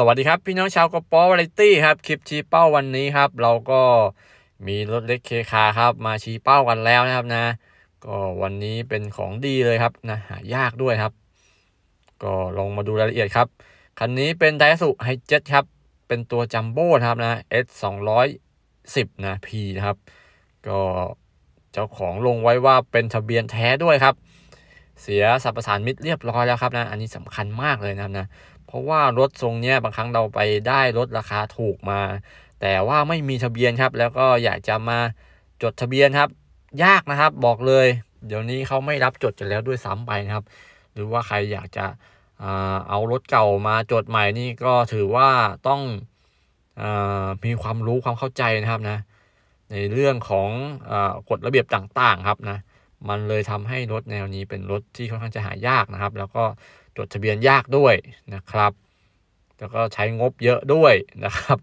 สวัสดีครับพี่น้องชาวกระป๋อวาไรตี้ครับคลิปชี้เป้าวันนี้ครับ เราก็มีรถเล็กเคคาครับ มาชี้เป้ากันแล้วนะครับนะ ก็วันนี้เป็นของดีเลยครับนะหายากด้วยครับ ก็ลงมาดูรายละเอียดครับ คันนี้เป็นไดสุไฮเจ็ตครับ เป็นตัวจัมโบ้ครับนะ S 2 1 0นะ P นะครับ ก็เจ้าของลงไว้ว่าเป็นทะเบียนแท้ด้วยครับ เสียสรรพสานมิตรเรียบร้อยแล้วครับ นะ อันนี้สำคัญมากเลยนะครับนะเพราะว่ารถทรงเนี้ยบางครั้งเราไปได้รถราคาถูกมา แต่ว่าไม่มีทะเบียนครับ แล้วก็อยากจะมาจดทะเบียนครับ ยากนะครับ บอกเลย เดี๋ยวนี้เขาไม่รับจดจะแล้วด้วยซ้ำไปนะครับ หรือว่าใครอยากจะเอารถเก่ามาจดใหม่นี่ก็ถือว่าต้องอมีความรู้ความเข้าใจนะครับนะ ในเรื่องของอกฎระเบียบต่าง ๆ ครับนะมันเลยทำให้รถแนวนี้เป็นรถที่ค่อนข้างจะหายากนะครับ แล้วก็จดทะเบียนยากด้วยนะครับ แล้วก็ใช้งบเยอะด้วยนะครับ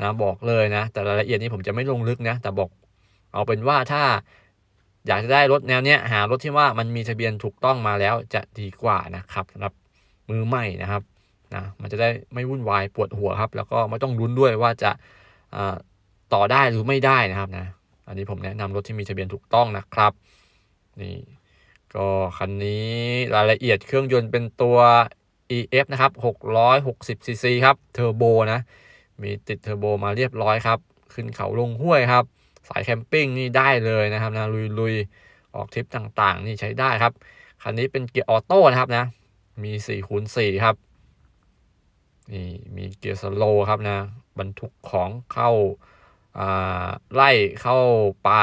นะบอกเลยนะ แต่รายละเอียดนี้ผมจะไม่ลงลึกนะ แต่บอกเอาเป็นว่าถ้าอยากจะได้รถแนวเนี้ยหารถที่ว่ามันมีทะเบียนถูกต้องมาแล้วจะดีกว่านะครับสำหรับมือใหม่นะครับ นะ มันจะได้ไม่วุ่นวายปวดหัวครับ แล้วก็ไม่ต้องรุ้นด้วยว่าจะต่อได้หรือไม่ได้นะครับนะ อันนี้ผมแนะนำรถที่มีทะเบียนถูกต้องนะครับนี่ก็คันนี้รายละเอียดเครื่องยนต์ เป็นตัว EF นะครับ660 cc ครับเทอร์โบนะ มีติดเทอร์โบ มาเรียบร้อยครับ ขึ้นเขาลงห้วยครับ สายแคมปิ้งนี่ได้เลยนะครับนะลุยๆออกทริปต่างๆ นี่ใช้ได้ครับ คันนี้เป็นเกียร์ออโต้นะครับนะ มี4คูณ4ครับ นี่มีเกียร์สโลครับนะ บรรทุกของเข้าไล่เข้าป่า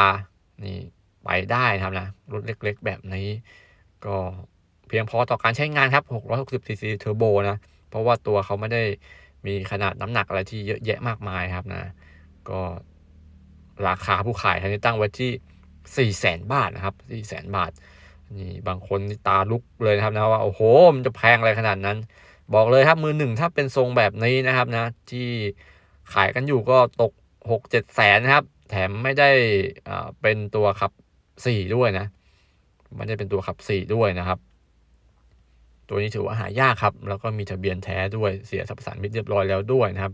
นี่ไปได้นะครับนะรถเล็กๆแบบนี้ ก็เพียงพอต่อการใช้งานครับ660 cc turbo นะ เพราะว่าตัวเขาไม่ได้มีขนาดน้ำหนักอะไรที่เยอะแยะมากมายครับนะ ก็ราคาผู้ขายทานี้ตั้งไว้ที่4 0 0แสนบาทนะครับ4 0 0แสนบาท นี่บางคนตาลุกเลยนะครับนะว่าโอ้โหมันจะแพงอะไรขนาดนั้น บอกเลยครับมือหนึ่งถ้าเป็นทรงแบบนี้นะครับนะที่ขายกันอยู่ก็ตก 6 7 แสนนะครับ แถมไม่ได้เป็นตัวขับสี่ด้วยนะ มันจะเป็นตัวขับสี่ด้วยนะครับ ตัวนี้ถือว่าหายากครับ แล้วก็มีทะเบียนแท้ด้วย เสียสับสานมิตรเรียบร้อยแล้วด้วยนะครับ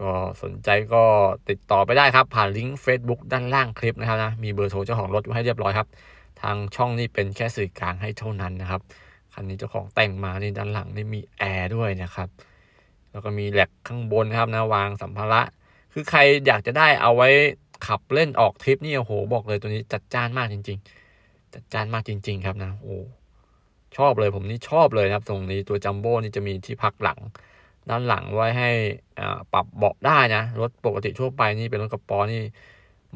ก็สนใจก็ติดต่อไปได้ครับผ่านลิงก์ Facebook ด้านล่างคลิปนะครับนะ มีเบอร์โทรเจ้าของรถไว้ให้เรียบร้อยครับ ทางช่องนี้เป็นแค่สื่อกลางให้เท่านั้นนะครับ คันนี้เจ้าของแต่งมาในด้านหลังนี่มีแอร์ด้วยนะครับ แล้วก็มีแหลกข้างบนครับนะวางสัมภาระ คือใครอยากจะได้เอาไว้ขับเล่นออกทริปนี่โอ้โหบอกเลยตัวนี้จัดจ้านมากจริง ๆ จัดจ้านมากจริง ๆ ครับนะ โอ้ชอบเลย ผมนี่ชอบเลยนะครับตรงนี้ตัวจัมโบ้นี่จะมีที่พักหลัง ด้านหลังไว้ให้ปรับเบาะได้นะรถปกติทั่วไปนี่เป็นรถกระป๋อนี่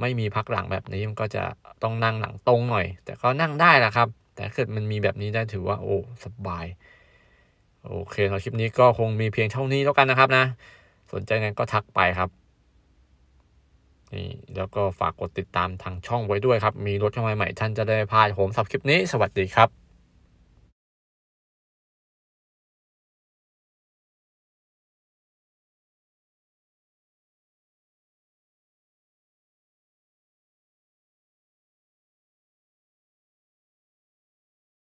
ไม่มีพักหลังแบบนี้มันก็จะต้องนั่งหลังตรงหน่อย แต่ก็นั่งได้แหละครับ แต่เกิดมันมีแบบนี้ได้ถือว่าโอ้สบาย โอเคสำหรับคลิปนี้ก็คงมีเพียงเท่านี้แล้วกันนะครับนะ สนใจงั้นก็ทักไปครับนี่แล้วก็ฝากกดติดตามทางช่องไว้ด้วยครับ มีรถเข้ามาใหม่ท่านจะได้พลาดผมสับคลิปนี้สวัสดีครับ